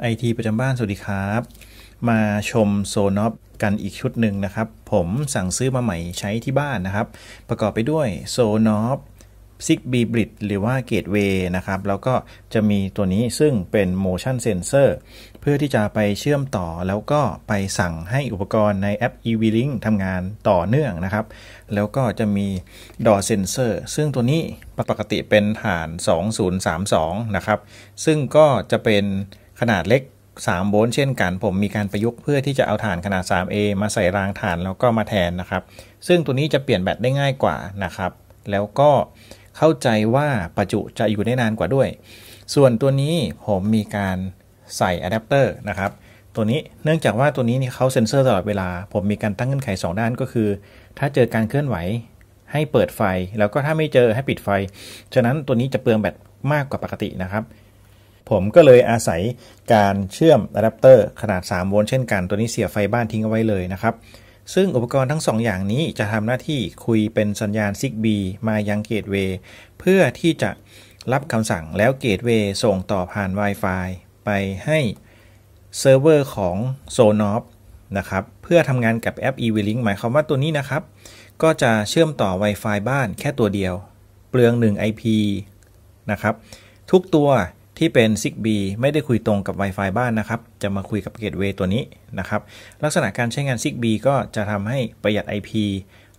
ไอทีประจำบ้านสวัสดีครับ มาชมโซนอฟกันอีกชุดหนึ่งนะครับ ผมสั่งซื้อมาใหม่ใช้ที่บ้านนะครับ ประกอบไปด้วยโซนอฟซิกบีบริดหรือว่าเกตเวย์นะครับ แล้วก็จะมีตัวนี้ซึ่งเป็นโมชั่นเซนเซอร์เพื่อที่จะไปเชื่อมต่อแล้วก็ไปสั่งให้อุปกรณ์ในแอป e v l i n k ทำงานต่อเนื่องนะครับ แล้วก็จะมีดอเซนเซอร์ซึ่งตัวนี้ปกติเป็นฐาน2032 นะครับ ซึ่งก็จะเป็นขนาดเล็ก 3 โวลต์เช่นกัน ผมมีการประยุกต์เพื่อที่จะเอาฐานขนาด 3A มาใส่รางฐานแล้วก็มาแทนนะครับ ซึ่งตัวนี้จะเปลี่ยนแบตได้ง่ายกว่านะครับ แล้วก็เข้าใจว่าประจุจะอยู่ได้นานกว่าด้วย ส่วนตัวนี้ผมมีการใส่อะแดปเตอร์นะครับ ตัวนี้เนื่องจากว่าตัวนี้นี่เขาเซ็นเซอร์ตลอดเวลา ผมมีการตั้งเงื่อนไข2ด้านก็คือ ถ้าเจอการเคลื่อนไหวให้เปิดไฟ แล้วก็ถ้าไม่เจอให้ปิดไฟ ฉะนั้นตัวนี้จะเปลืองแบตมากกว่าปกตินะครับผมก็เลยอาศัยการเชื่อมอะแดปเตอร์ขนาด 3 โวลต์เช่นกัน ตัวนี้เสียบไฟบ้านทิ้งเอาไว้เลยนะครับ ซึ่งอุปกรณ์ทั้ง 2ออย่างนี้จะทำหน้าที่คุยเป็นสัญญาณซิกบีมายังเกตเวย์เพื่อที่จะรับคำสั่งแล้วเกตเวย์ส่งต่อผ่าน Wi-Fi ไปให้เซิร์ฟเวอร์ของโซนอฟนะครับเพื่อทำงานกับแอป e-link หมายความว่าตัวนี้นะครับ ก็จะเชื่อมต่อ Wi-Fi บ้านแค่ตัวเดียว เปลือง 1 IP นะครับทุกตัวที่เป็น z i ก b ไม่ได้คุยตรงกับ Wi-Fi บ้านนะครับ จะมาคุยกับเกตเวตัวนี้นะครับลักษณะการใช้งาน z i ก b ก็จะทำให้ประหยัด IP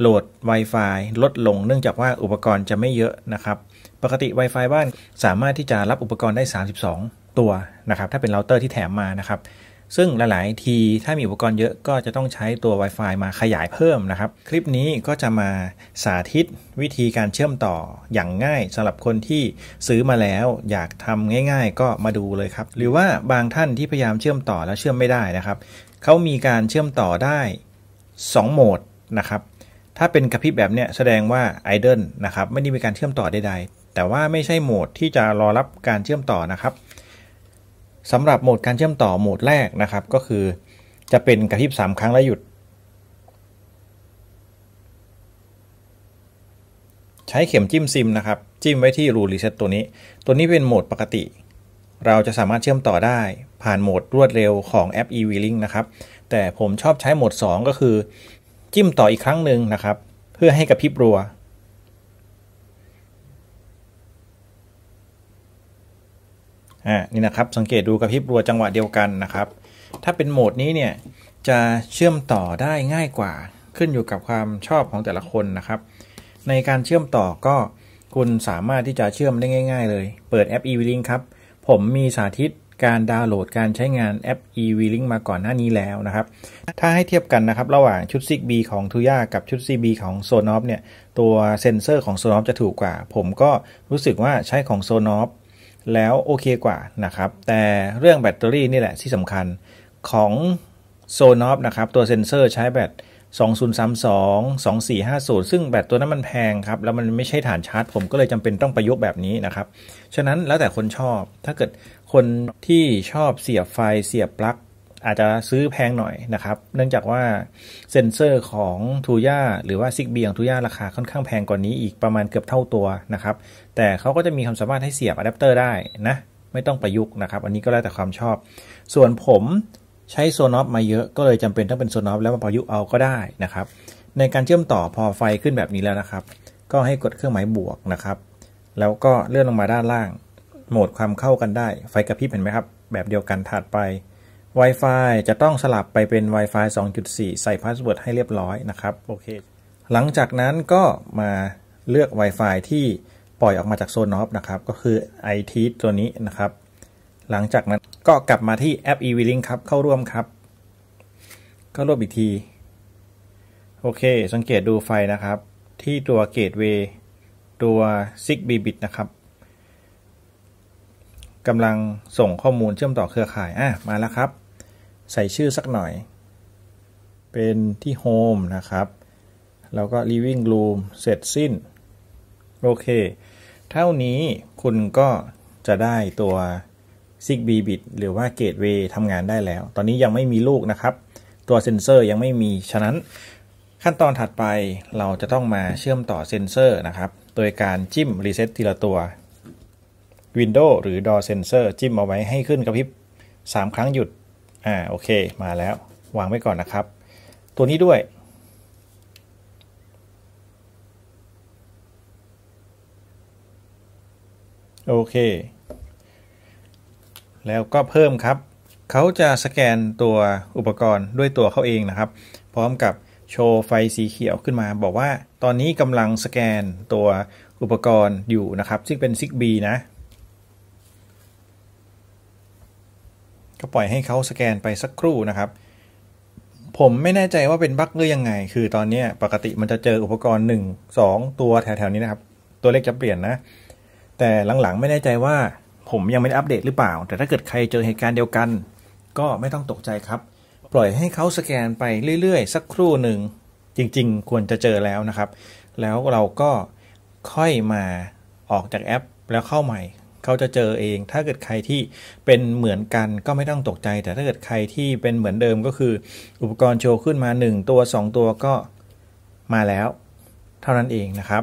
โหลด Wi-Fi ลดลง เนื่องจากว่าอุปกรณ์จะไม่เยอะนะครับ ปกติ Wi-Fi บ้านสามารถที่จะรับอุปกรณ์ได้ 32 ตัวนะครับ ถ้าเป็นเราเตอร์ที่แถมมานะครับซึ่งหลายๆทีถ้ามีอุปกรณ์เยอะก็จะต้องใช้ตัว Wi-Fi มาขยายเพิ่มนะครับ คลิปนี้ก็จะมาสาธิตวิธีการเชื่อมต่ออย่างง่ายสำหรับคนที่ซื้อมาแล้วอยากทำง่ายๆก็มาดูเลยครับ หรือว่าบางท่านที่พยายามเชื่อมต่อแล้วเชื่อมไม่ได้นะครับเขามีการเชื่อมต่อได้ 2โหมดนะครับถ้าเป็นกระพริบแบบเนี้ยแสดงว่า idle นะครับ ไม่ได้มีการเชื่อมต่อใดๆ แต่ว่าไม่ใช่โหมดที่จะรอรับการเชื่อมต่อนะครับสำหรับโหมดการเชื่อมต่อโหมดแรกนะครับ ก็คือ จะเป็นกระพริบ 3 ครั้งแล้วหยุด ใช้เข็มจิ้มซิมนะครับ จิ้มไว้ที่รูรีเซ็ตตัวนี้ ตัวนี้เป็นโหมดปกติ เราจะสามารถเชื่อมต่อได้ผ่านโหมดรวดเร็วของแอป e v l i n g นะครับแต่ผมชอบใช้โหมด 2 ก็คือ จิ้มต่ออีกครั้งหนึ่งนะครับ เพื่อให้กระพริบรัวอ่านี่นะครับ สังเกตดูกระพริบรัวจังหวะเดียวกันนะครับ ถ้าเป็นโหมดนี้เนี่ยจะเชื่อมต่อได้ง่ายกว่า ขึ้นอยู่กับความชอบของแต่ละคนนะครับ ในการเชื่อมต่อก็คุณสามารถที่จะเชื่อมได้ง่ายๆเลย เปิดแอป e-link ครับ ผมมีสาธิตการดาวน์โหลดการใช้งานแอป e-link มาก่อนหน้านี้แล้วนะครับถ้าให้เทียบกันนะครับระหว่างชุด z i g b ของ Tuya กับชุดบ b ของ Sonoff เนี่ยตัวเซ็นเซอร์ของ Sonoff จะถูกกว่า ผมก็รู้สึกว่าใช้ของ Sonoff แล้วโอเคกว่านะครับ แต่เรื่องแบตเตอรี่นี่แหละที่สำคัญของโซนอฟนะครับ ตัวเซ็นเซอร์ใช้แบต2032 2450 ซึ่งแบตตัวนั้นมันแพงครับ แล้วมันไม่ใช่ฐานชาร์จผมก็เลยจำเป็นต้องประยุกต์แบบนี้นะครับ ฉะนั้นแล้วแต่คนชอบถ้าเกิดคนที่ชอบเสียบไฟเสียบปลั๊กอาจจะซื้อแพงหน่อยนะครับ เนื่องจากว่าเซนเซอร์ของทูย่าหรือว่าซิกเบียงทูย่าราคาค่อนข้างแพงกว่านี้อีกประมาณเกือบเท่าตัวนะครับ แต่เขาก็จะมีความสามารถให้เสียบอะแดปเตอร์ได้นะ ไม่ต้องประยุกต์นะครับ อันนี้ก็แล้วแต่ความชอบ ส่วนผมใช้โซนอฟมาเยอะ ก็เลยจำเป็นต้องเป็นโซนอฟแล้วมาประยุกต์เอาก็ได้นะครับ ในการเชื่อมต่อพอไฟขึ้นแบบนี้แล้วนะครับ ก็ให้กดเครื่องหมายบวกนะครับ แล้วก็เลื่อนลงมาด้านล่าง โหมดความเข้ากันได้ไฟกระพริบเห็นไหมครับ แบบเดียวกันถัดไป Wi-Fi จะต้องสลับไปเป็น Wi-Fi 2.4 ใส่พาสเวิร์ดให้เรียบร้อยนะครับ โอเค หลังจากนั้นก็มาเลือก Wi-Fi ที่ปล่อยออกมาจากโซนนอฟนะครับ ก็คือ IT ตัวนี้นะครับ หลังจากนั้นก็กลับมาที่แอป e i l i n g ครับ เข้าร่วมครับ เข้าร่วมอีกที โอเค สังเกตดูไฟนะครับ ที่ตัวเกตเวย์ตัว6 b b i t นะครับกำลังส่งข้อมูลเชื่อมต่อเครือข่ายอ่ะมาแล้วครับใส่ชื่อสักหน่อย เป็นที่ Home นะครับ แล้วก็ Living Room เสร็จสิ้น โอเค เท่านี้คุณก็จะได้ตัว Zigbee Bit หรือว่า Gateway ทำงานได้แล้ว ตอนนี้ยังไม่มีลูกนะครับ ตัวเซนเซอร์ยังไม่มี ฉะนั้น ขั้นตอนถัดไปเราจะต้องมาเชื่อมต่อเซนเซอร์นะครับ โดยการจิ้ม รีเซ็ตทีละตัว Windows หรือ Door Sensor จิ้มเอาไว้ให้ขึ้นกระพริบ3ครั้งหยุดอ่าโอเค มาแล้ววางไว้ก่อนนะครับ ตัวนี้ด้วย โอเค แล้วก็เพิ่มครับ เขาจะสแกนตัวอุปกรณ์ด้วยตัวเขาเองนะครับ พร้อมกับโชว์ไฟสีเขียวขึ้นมา บอกว่าตอนนี้กำลังสแกนตัวอุปกรณ์อยู่นะครับ ซึ่งเป็นซิก b ีนะ็ปล่อยให้เขาสแกนไปสักครู่นะครับ ผมไม่แน่ใจว่าเป็นบั๊กหรือยังไง คือตอนนี้ปกติมันจะเจออุปกรณ์1 2 ตัวแถวๆนี้นะครับ ตัวเลขจะเปลี่ยนนะ แต่หลังๆไม่แน่ใจว่าผมยังไม่ได้อัปเดตหรือเปล่า แต่ถ้าเกิดใครเจอเหตุการณ์เดียวกัน ก็ไม่ต้องตกใจครับ ปล่อยให้เขาสแกนไปเรื่อย ๆ สักครู่หนึ่ง จริงๆ ควรจะเจอแล้วนะครับ แล้วเราก็ค่อยมาออกจากแอปแล้วเข้าใหม่เขาจะเจอเอง ถ้าเกิดใครที่เป็นเหมือนกันก็ไม่ต้องตกใจ แต่ถ้าเกิดใครที่เป็นเหมือนเดิมก็คือ อุปกรณ์โชว์ขึ้นมา 1 ตัว 2 ตัวก็มาแล้ว เท่านั้นเองนะครับ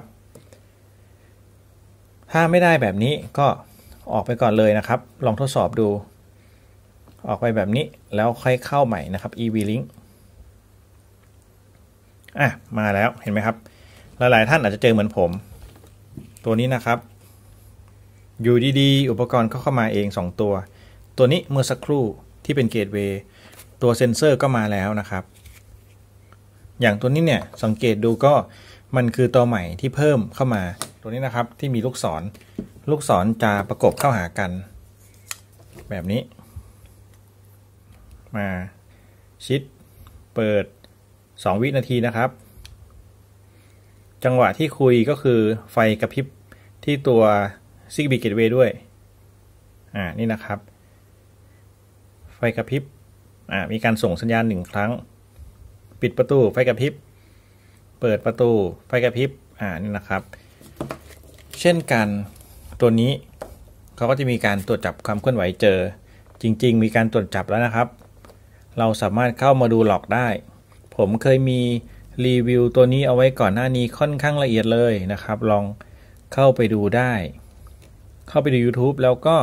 ถ้าไม่ได้แบบนี้ก็ออกไปก่อนเลยนะครับ ลองทดสอบดู ออกไปแบบนี้แล้วค่อยเข้าใหม่นะครับ ev link อ่ะมาแล้วเห็นไหมครับ หลายๆ ท่านอาจจะเจอเหมือนผม ตัวนี้นะครับอยู่ดีๆอุปกรณ์ก็เข้ามาเอง 2 ตัว ตัวนี้เมื่อสักครู่ที่เป็นเกตเว ตัวเซ็นเซอร์ก็มาแล้วนะครับ อย่างตัวนี้เนี่ย สังเกตดูก็มันคือตัวใหม่ที่เพิ่มเข้ามา ตัวนี้นะครับ ที่มีลูกศร ลูกศรจะประกบเข้าหากัน แบบนี้ มาชิด เปิด 2 วินาทีนะครับ จังหวะที่คุยก็คือไฟกระพริบที่ตัวซิกบีเกตเวย์ด้วย อ่า นี่นะครับ ไฟกระพริบ อ่า มีการส่งสัญญาณหนึ่งครั้ง ปิดประตู ไฟกระพริบ เปิดประตู ไฟกระพริบ อ่า นี่นะครับ เช่นกัน ตัวนี้ เขาก็จะมีการตรวจจับความเคลื่อนไหวเจอ จริง ๆ มีการตรวจจับแล้วนะครับ เราสามารถเข้ามาดูหลอกได้ ผมเคยมี รีวิวตัวนี้เอาไว้ก่อนหน้านี้ค่อนข้างละเอียดเลยนะครับ ลองเข้าไปดูได้เข้าไปดู YouTube แล้วก็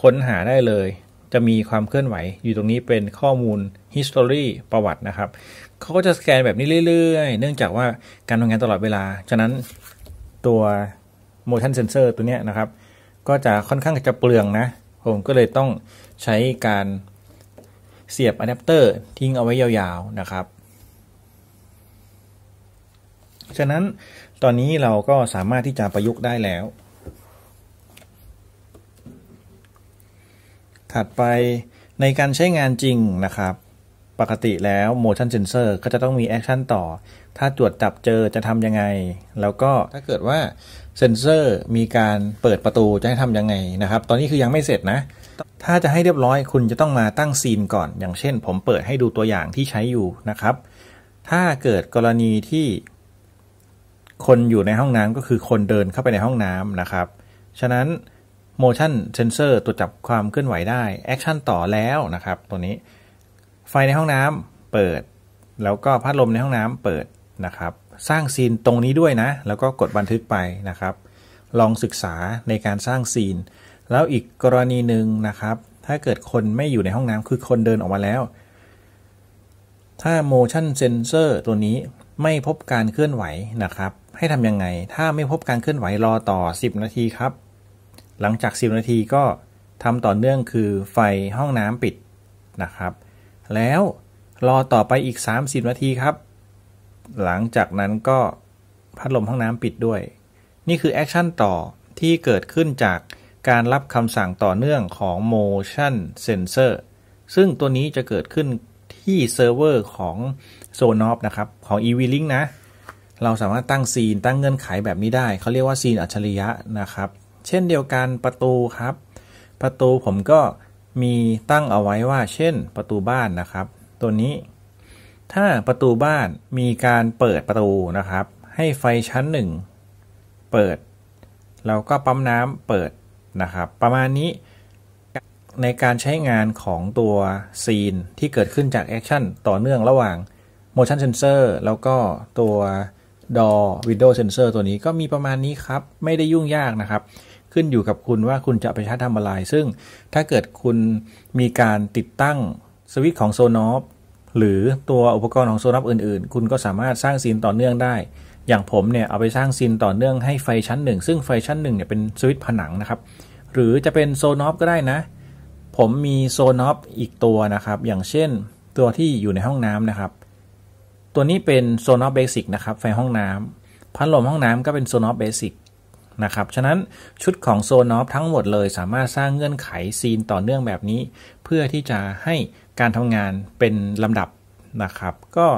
ค้นหาได้เลย จะมีความเคลื่อนไหวอยู่ตรงนี้เป็นข้อมูล history ประวัตินะครับ เขาก็จะสแกนแบบนี้เรื่อย ๆ เนื่องจากว่าการทำงานตลอดเวลาฉะนั้นตัว motion sensor ตัวเนี้ยนะครับ ก็จะค่อนข้างจะเปลืองนะ ผมก็เลยต้องใช้การเสียบอะแดปเตอร์ทิ้งเอาไว้ยาวๆนะครับ ฉะนั้นตอนนี้เราก็สามารถที่จะประยุกต์ได้แล้วถัดไปในการใช้งานจริงนะครับ ปกติแล้ว motion sensor ก็จะต้องมีแอคชั่นต่อถ้าตรวจจับเจอจะทำยังไง แล้วก็ถ้าเกิดว่าเซนเซอร์มีการเปิดประตูจะให้ทำยังไงนะครับ ตอนนี้คือยังไม่เสร็จนะ ถ้าจะให้เรียบร้อยคุณจะต้องมาตั้งซีนก่อน อย่างเช่นผมเปิดให้ดูตัวอย่างที่ใช้อยู่นะครับ ถ้าเกิดกรณีที่ คนอยู่ในห้องน้ำก็คือคนเดินเข้าไปในห้องน้ำนะครับ ฉะนั้น motion sensor ตรวจจับความเคลื่อนไหวได้ action ต่อแล้วนะครับตัวนี้ ไฟในห้องน้ำเปิด แล้วก็พัดลมในห้องน้ำเปิดนะครับ สร้างซีนตรงนี้ด้วยนะ แล้วก็กดบันทึกไปนะครับ ลองศึกษาในการสร้างซีน แล้วอีก กรณีหนึ่งนะครับ ถ้าเกิดคนไม่อยู่ในห้องน้ำคือคนเดินออกมาแล้ว ถ้า motion sensor ตัวนี้ไม่พบการเคลื่อนไหวนะครับ ให้ทำยังไงถ้าไม่พบการเคลื่อนไหวรอต่อ 10 นาทีครับหลังจาก 10 นาทีก็ทำต่อเนื่องคือไฟห้องน้ำปิดนะครับ แล้วรอต่อไปอีก 30 นาทีครับ หลังจากนั้นก็พัดลมห้องน้ำปิดด้วย นี่คือแอคชั่นต่อที่เกิดขึ้นจากการรับคำสั่งต่อเนื่องของ motion sensor ซึ่งตัวนี้จะเกิดขึ้นที่เซิร์ฟเวอร์ของโ o n o f นะครับของ e v l i n k นะ เราสามารถตั้งซีนตั้งเงื่อนไขแบบนี้ได้ เขาเรียกว่าซีนอัจฉริยะนะครับเช่นเดียวกันประตูครับ ประตูผมก็มีตั้งเอาไว้ว่าเช่นประตูบ้านนะครับ ตัวนี้ ถ้าประตูบ้านมีการเปิดประตูนะครับ ให้ไฟชั้นหนึ่งเปิด แล้วก็ปั๊มน้ำเปิดนะครับ ประมาณนี้ในการใช้งานของตัวซีนที่เกิดขึ้นจากแอคชั่นต่อเนื่องระหว่าง motion sensor แล้วก็ตัวดอ window sensor ตัวนี้ก็มีประมาณนี้ครับไม่ได้ยุ่งยากนะครับขึ้นอยู่กับคุณว่าคุณจะไปใช้ทำอะไร ซึ่งถ้าเกิดคุณมีการติดตั้งสวิตช์ของโซนอฟหรือตัวอุปกรณ์ของโซนอฟอื่นๆ คุณก็สามารถสร้างซีนต่อเนื่องได้ อย่างผมเนี่ย เอาไปสร้างซีนต่อเนื่องให้ไฟชั้นหนึ่งซึ่งไฟชั้นหนึ่งเนี่ยเป็นสวิตช์ผนังนะครับหรือจะเป็นโซนอฟก็ได้นะ ผมมีโซนอฟอีกตัวนะครับ อย่างเช่นตัวที่อยู่ในห้องน้ำนะครับ ตัวนี้เป็นโซนอฟเบสิกนะครับไฟห้องน้ำพัดลมห้องน้ำก็เป็นโซนอฟเบสิกนะครับ ฉะนั้นชุดของโซนอฟทั้งหมดเลยสามารถสร้างเงื่อนไขซีนต่อเนื่องแบบนี้ เพื่อที่จะให้การทำงานเป็นลำดับนะครับก็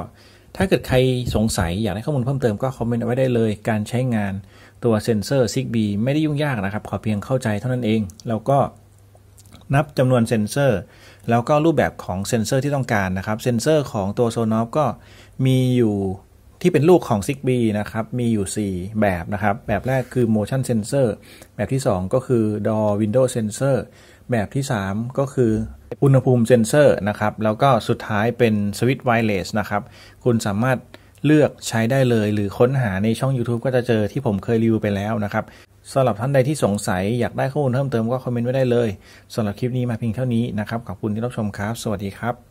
ถ้าเกิดใครสงสัยอยากได้ข้อมูลเพิ่มเติมก็คอมเมนต์ไว้ได้เลย การใช้งานตัวเซ็นเซอร์ซิกบีไม่ได้ยุ่งยากนะครับ ขอเพียงเข้าใจเท่านั้นเอง แล้วก็นับจำนวนเซ็นเซอร์ แล้วก็รูปแบบของเซ็นเซอร์ที่ต้องการนะครับ เซ็นเซอร์ของตัวโซนอฟก็มีอยู่ที่เป็นลูกของ z i g b นะครับ มีอยู่ 4 แบบนะครับ แบบแรกคือ motion sensor แบบที่ 2 ก็คือ door window sensor แบบที่ 3 ก็คืออุณหภูมิเซนเซอร์นะครับ แล้วก็สุดท้ายเป็นสวิตช์ไวเลสนะครับ คุณสามารถเลือกใช้ได้เลยหรือค้นหาในช่อง YouTube ก็จะเจอที่ผมเคยรีวิวไปแล้วนะครับสำหรับท่านใดที่สงสัยอยากได้ข้อมูลเพิ่มเติมก็คอมเมนต์ไว้ได้เลยสำหรับคลิปนี้มาเพียงเท่านี้นะครับ ขอบคุณที่รับชมครับ สวัสดีครับ